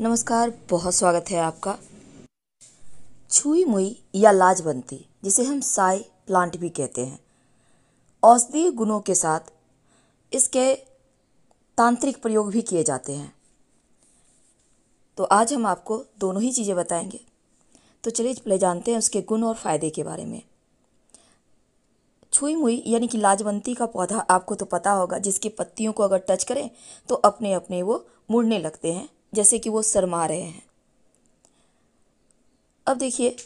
नमस्कार बहुत स्वागत है आपका छुई मुई या बनती जिसे हम साई प्लांट भी कहते हैं औषधीय गुणों के साथ इसके तांत्रिक प्रयोग भी किए जाते हैं तो आज हम आपको दोनों ही चीज़ें बताएंगे तो चलिए पहले जानते हैं उसके गुण और फायदे के बारे में छुई मुई यानी कि लाजवंती का पौधा आपको तो पता होगा जिसकी पत्तियों को अगर टच करें तो अपने अपने वो मुड़ने लगते हैं जैसे कि वो शर्मा रहे हैं अब देखिए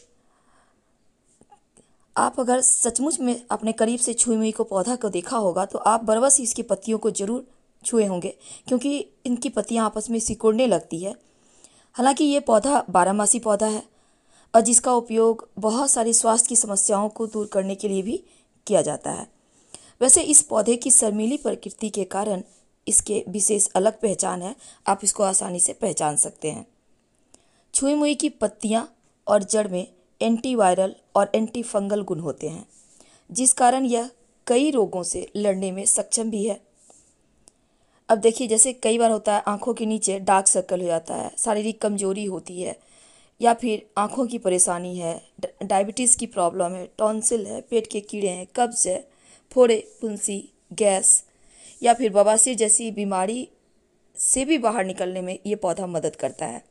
आप अगर सचमुच में अपने करीब से छुई हुई को पौधा को देखा होगा तो आप बरबस ही इसकी पत्तियों को जरूर छुए होंगे क्योंकि इनकी पत्तियाँ आपस में सिकुड़ने लगती है हालांकि ये पौधा बारहमासी पौधा है और जिसका उपयोग बहुत सारी स्वास्थ्य की समस्याओं को दूर करने के लिए भी किया जाता है वैसे इस पौधे की शर्मीली प्रकृति के कारण इसके विशेष अलग पहचान है आप इसको आसानी से पहचान सकते हैं छुई मुई की पत्तियाँ और जड़ में एंटीवायरल और एंटी फंगल गुण होते हैं जिस कारण यह कई रोगों से लड़ने में सक्षम भी है अब देखिए जैसे कई बार होता है आँखों के नीचे डार्क सर्कल हो जाता है शारीरिक कमजोरी होती है या फिर आँखों की परेशानी है डायबिटीज़ की प्रॉब्लम है टॉन्सिल है पेट के कीड़े हैं कब्ज है फोड़े पुंसी गैस या फिर बवासीर जैसी बीमारी से भी बाहर निकलने में ये पौधा मदद करता है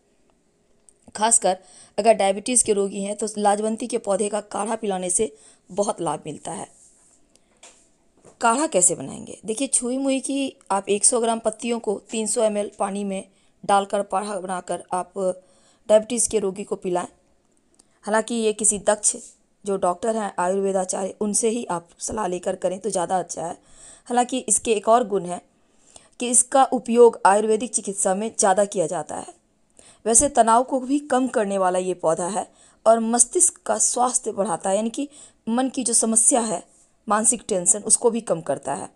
खासकर अगर डायबिटीज़ के रोगी हैं तो लाजवंती के पौधे का काढ़ा पिलाने से बहुत लाभ मिलता है काढ़ा कैसे बनाएंगे देखिए छुई मुई की आप 100 ग्राम पत्तियों को 300 एम पानी में डालकर काढ़ा बनाकर आप डायबिटीज़ के रोगी को पिलाएं हालांकि ये किसी दक्ष जो डॉक्टर हैं आयुर्वेदाचार्य उनसे ही आप सलाह लेकर करें तो ज़्यादा अच्छा है हालांकि इसके एक और गुण है कि इसका उपयोग आयुर्वेदिक चिकित्सा में ज़्यादा किया जाता है वैसे तनाव को भी कम करने वाला ये पौधा है और मस्तिष्क का स्वास्थ्य बढ़ाता है यानी कि मन की जो समस्या है मानसिक टेंशन उसको भी कम करता है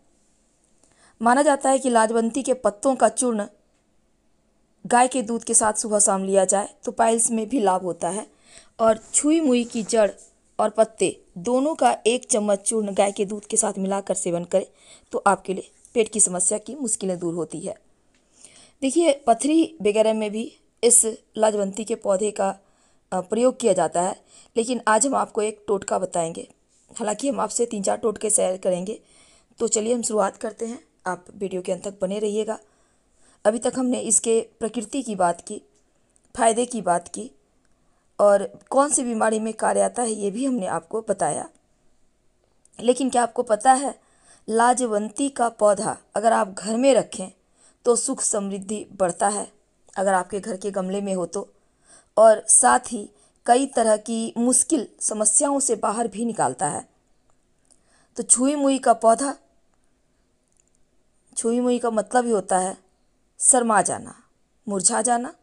माना जाता है कि लाजवंती के पत्तों का चूर्ण गाय के दूध के साथ सुबह शाम लिया जाए तो पाइल्स में भी लाभ होता है और छुई मुई की जड़ और पत्ते दोनों का एक चम्मच चूर्ण गाय के दूध के साथ मिलाकर सेवन करें तो आपके लिए पेट की समस्या की मुश्किलें दूर होती है देखिए पथरी वगैरह में भी इस लाजवंती के पौधे का प्रयोग किया जाता है लेकिन आज हम आपको एक टोटका बताएंगे हालांकि हम आपसे तीन चार टोटके शेयर करेंगे तो चलिए हम शुरुआत करते हैं आप वीडियो के अंत तक बने रहिएगा अभी तक हमने इसके प्रकृति की बात की फ़ायदे की बात की और कौन सी बीमारी में कार्य आता है ये भी हमने आपको बताया लेकिन क्या आपको पता है लाजवंती का पौधा अगर आप घर में रखें तो सुख समृद्धि बढ़ता है अगर आपके घर के गमले में हो तो और साथ ही कई तरह की मुश्किल समस्याओं से बाहर भी निकालता है तो छुई मुई का पौधा छुई मुई का मतलब ही होता है शर्मा जाना मुरझा जाना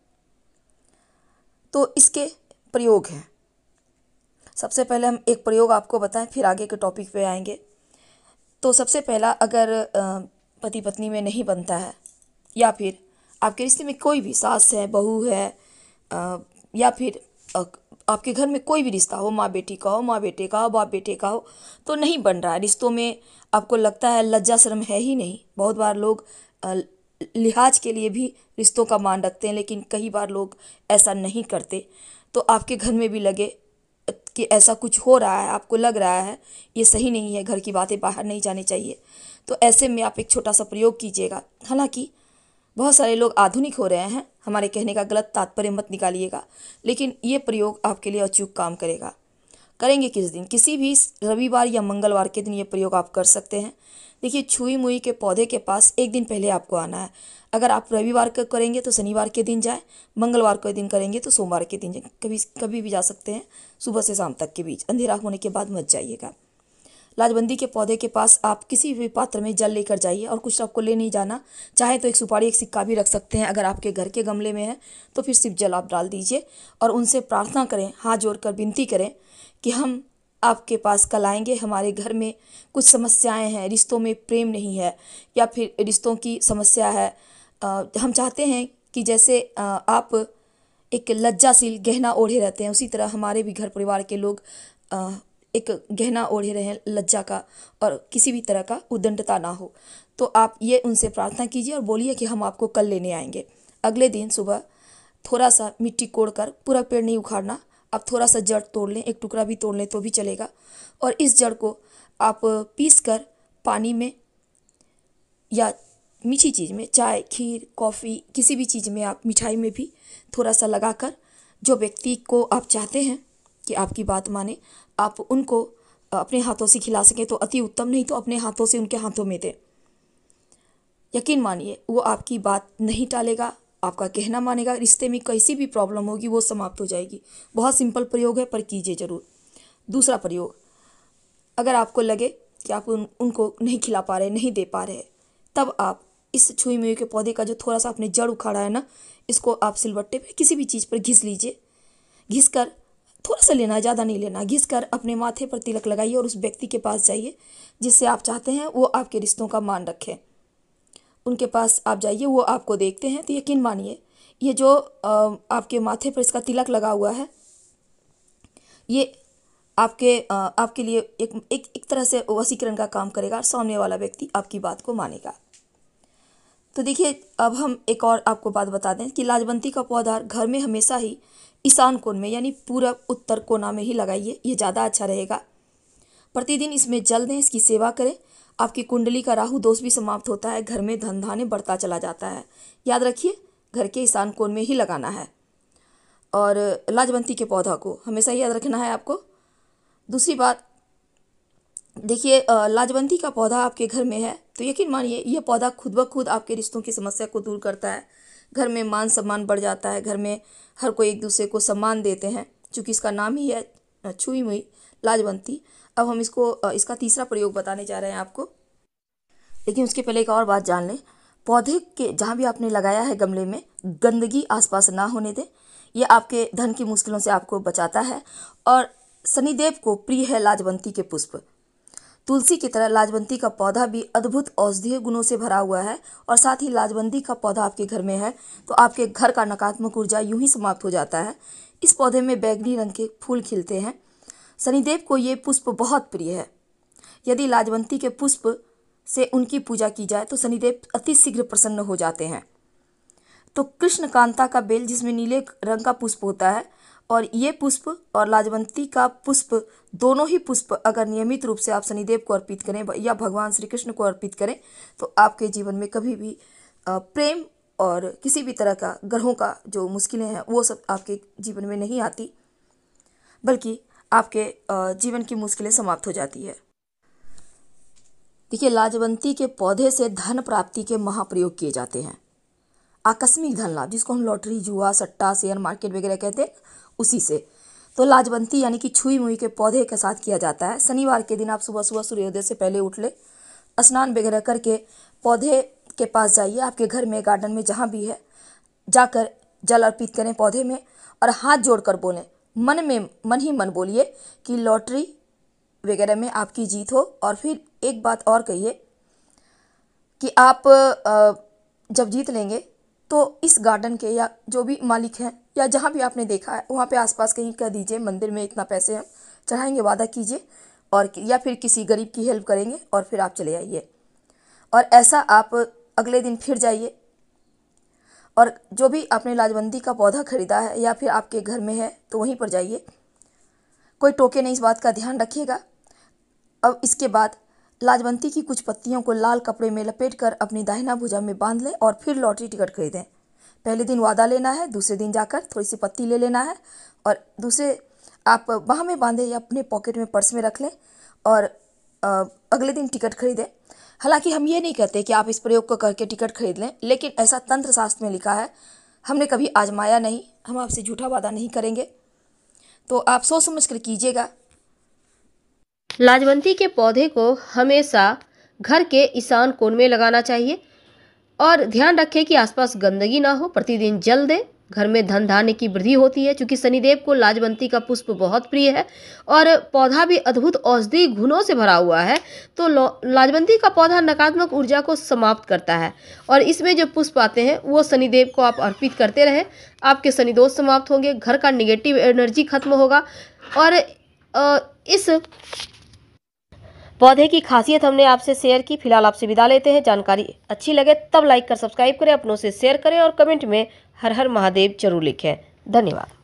तो इसके प्रयोग हैं सबसे पहले हम एक प्रयोग आपको बताएं फिर आगे के टॉपिक पे आएंगे तो सबसे पहला अगर पति पत्नी में नहीं बनता है या फिर आपके रिश्ते में कोई भी सास है बहू है या फिर आपके घर में कोई भी रिश्ता हो माँ बेटी का हो माँ बेटे का हो बाप बेटे का हो तो नहीं बन रहा है रिश्तों में आपको लगता है लज्जा शर्म है ही नहीं बहुत बार लोग लिहाज के लिए भी रिश्तों का मान रखते हैं लेकिन कई बार लोग ऐसा नहीं करते तो आपके घर में भी लगे कि ऐसा कुछ हो रहा है आपको लग रहा है ये सही नहीं है घर की बातें बाहर नहीं जानी चाहिए तो ऐसे में आप एक छोटा सा प्रयोग कीजिएगा हालांकि बहुत सारे लोग आधुनिक हो रहे हैं हमारे कहने का गलत तात्पर्य मत निकालिएगा लेकिन ये प्रयोग आपके लिए अचूक काम करेगा करेंगे किस दिन किसी भी रविवार या मंगलवार के दिन ये प्रयोग आप कर सकते हैं देखिए छुई मुई के पौधे के पास एक दिन पहले आपको आना है अगर आप रविवार को करेंगे तो शनिवार के दिन जाएँ मंगलवार के दिन करेंगे तो सोमवार के दिन जाए कभी कभी भी जा सकते हैं सुबह से शाम तक के बीच अंधेरा होने के बाद मत जाइएगा लाजबंदी के पौधे के पास आप किसी भी पात्र में जल लेकर जाइए और कुछ आपको ले नहीं जाना चाहे तो एक सुपारी एक सिक्का भी रख सकते हैं अगर आपके घर के गमले में है तो फिर सिर्फ जल आप डाल दीजिए और उनसे प्रार्थना करें हाथ जोड़ कर विनती करें कि हम आपके पास कल आएंगे हमारे घर में कुछ समस्याएं हैं रिश्तों में प्रेम नहीं है या फिर रिश्तों की समस्या है आ, हम चाहते हैं कि जैसे आ, आप एक लज्जाशील गहना ओढ़े रहते हैं उसी तरह हमारे भी घर परिवार के लोग आ, एक गहना ओढ़े रहें लज्जा का और किसी भी तरह का उदंडता ना हो तो आप ये उनसे प्रार्थना कीजिए और बोलिए कि हम आपको कल लेने आएंगे अगले दिन सुबह थोड़ा सा मिट्टी कोड़ कर पूरा पेड़ नहीं उखाड़ना आप थोड़ा सा जड़ तोड़ लें एक टुकड़ा भी तोड़ लें तो भी चलेगा और इस जड़ को आप पीस कर पानी में या मीठी चीज़ में चाय खीर कॉफ़ी किसी भी चीज़ में आप मिठाई में भी थोड़ा सा लगा कर जो व्यक्ति को आप चाहते हैं कि आपकी बात माने आप उनको अपने हाथों से खिला सकें तो अति उत्तम नहीं तो अपने हाथों से उनके हाथों में दें यकीन मानिए वो आपकी बात नहीं टालेगा आपका कहना मानेगा रिश्ते में कैसी भी प्रॉब्लम होगी वो समाप्त हो जाएगी बहुत सिंपल प्रयोग है पर कीजिए ज़रूर दूसरा प्रयोग अगर आपको लगे कि आप उन, उनको नहीं खिला पा रहे नहीं दे पा रहे तब आप इस छुई मेवे के पौधे का जो थोड़ा सा आपने जड़ उखाड़ा है ना इसको आप सिलबट्टे पर किसी भी चीज़ पर घिस लीजिए घिस कर थोड़ा सा लेना ज़्यादा नहीं लेना घिस कर अपने माथे पर तिलक लगाइए और उस व्यक्ति के पास जाइए जिससे आप चाहते हैं वो आपके रिश्तों का मान रखें उनके पास आप जाइए वो आपको देखते हैं तो यकीन मानिए ये जो आपके माथे पर इसका तिलक लगा हुआ है ये आपके आपके लिए एक एक, एक तरह से वसीकरण का काम करेगा और सामने वाला व्यक्ति आपकी बात को मानेगा तो देखिए अब हम एक और आपको बात बता दें कि लाजवंती का पौधा घर में हमेशा ही ईशान कोण में यानी पूरा उत्तर कोना में ही लगाइए ये ज़्यादा अच्छा रहेगा प्रतिदिन इसमें जल दें इसकी सेवा करें आपकी कुंडली का राहु दोष भी समाप्त होता है घर में धन धाने बढ़ता चला जाता है याद रखिए घर के ईशान कोण में ही लगाना है और लाजवंती के पौधा को हमेशा याद रखना है आपको दूसरी बात देखिए लाजवंती का पौधा आपके घर में है तो यकीन मानिए यह पौधा खुद ब खुद आपके रिश्तों की समस्या को दूर करता है घर में मान सम्मान बढ़ जाता है घर में हर कोई एक दूसरे को सम्मान देते हैं चूँकि इसका नाम ही है छुई मुई लाजवंती अब हम इसको इसका तीसरा प्रयोग बताने जा रहे हैं आपको लेकिन उसके पहले एक और बात जान लें पौधे के जहाँ भी आपने लगाया है गमले में गंदगी आसपास ना होने दें यह आपके धन की मुश्किलों से आपको बचाता है और शनिदेव को प्रिय है लाजवंती के पुष्प तुलसी की तरह लाजवंती का पौधा भी अद्भुत औषधीय गुणों से भरा हुआ है और साथ ही लाजवंती का पौधा आपके घर में है तो आपके घर का नकारात्मक ऊर्जा यूं ही समाप्त हो जाता है इस पौधे में बैगनी रंग के फूल खिलते हैं शनिदेव को ये पुष्प बहुत प्रिय है यदि लाजवंती के पुष्प से उनकी पूजा की जाए तो शनिदेव अतिशीघ्र प्रसन्न हो जाते हैं तो कृष्णकांता का बेल जिसमें नीले रंग का पुष्प होता है और ये पुष्प और लाजवंती का पुष्प दोनों ही पुष्प अगर नियमित रूप से आप शनिदेव को अर्पित करें या भगवान श्री कृष्ण को अर्पित करें तो आपके जीवन में कभी भी प्रेम और किसी भी तरह का ग्रहों का जो मुश्किलें हैं वो सब आपके जीवन में नहीं आती बल्कि आपके जीवन की मुश्किलें समाप्त हो जाती है देखिए लाजवंती के पौधे से धन प्राप्ति के महाप्रयोग किए जाते हैं आकस्मिक धन लाभ जिसको हम लॉटरी जुआ सट्टा शेयर मार्केट वगैरह कहते हैं उसी से तो लाजवंती यानी कि छुई मुई के पौधे के साथ किया जाता है शनिवार के दिन आप सुबह सुबह सूर्योदय से पहले उठ ले स्नान वगैरह करके पौधे के पास जाइए आपके घर में गार्डन में जहाँ भी है जाकर जल अर्पित करें पौधे में और हाथ जोड़कर बोलें मन में मन ही मन बोलिए कि लॉटरी वगैरह में आपकी जीत हो और फिर एक बात और कहिए कि आप जब जीत लेंगे तो इस गार्डन के या जो भी मालिक हैं या जहाँ भी आपने देखा है वहाँ पे आसपास कहीं कह दीजिए मंदिर में इतना पैसे हम चढ़ाएंगे वादा कीजिए और या फिर किसी गरीब की हेल्प करेंगे और फिर आप चले आइए और ऐसा आप अगले दिन फिर जाइए और जो भी आपने लाजबंदी का पौधा खरीदा है या फिर आपके घर में है तो वहीं पर जाइए कोई टोके नहीं इस बात का ध्यान रखिएगा अब इसके बाद लाजवंती की कुछ पत्तियों को लाल कपड़े में लपेटकर अपनी दाहिना भुजा में बांध लें और फिर लॉटरी टिकट खरीदें पहले दिन वादा लेना है दूसरे दिन जाकर थोड़ी सी पत्ती ले लेना है और दूसरे आप बाह में बांधें या अपने पॉकेट में पर्स में रख लें और अगले दिन टिकट खरीदें हालांकि हम ये नहीं कहते कि आप इस प्रयोग को करके टिकट खरीद लें लेकिन ऐसा तंत्र शास्त्र में लिखा है हमने कभी आजमाया नहीं हम आपसे झूठा वादा नहीं करेंगे तो आप सोच समझ कर कीजिएगा लाजवंती के पौधे को हमेशा घर के ईशान कोण में लगाना चाहिए और ध्यान रखें कि आसपास गंदगी ना हो प्रतिदिन जल दें घर में धन धान्य की वृद्धि होती है क्योंकि शनिदेव को लाजवंती का पुष्प बहुत प्रिय है और पौधा भी अद्भुत औषधि घुनों से भरा हुआ है तो लाजवंती का पौधा नकारात्मक ऊर्जा को समाप्त करता है और इसमें जो पुष्प आते हैं वो शनिदेव को आप अर्पित करते रहें आपके शनिदोष समाप्त होंगे घर का निगेटिव एनर्जी खत्म होगा और इस पौधे की खासियत हमने आपसे शेयर की फिलहाल आपसे विदा लेते हैं जानकारी अच्छी लगे तब लाइक कर सब्सक्राइब करें अपनों से शेयर करें और कमेंट में हर हर महादेव जरूर लिखें धन्यवाद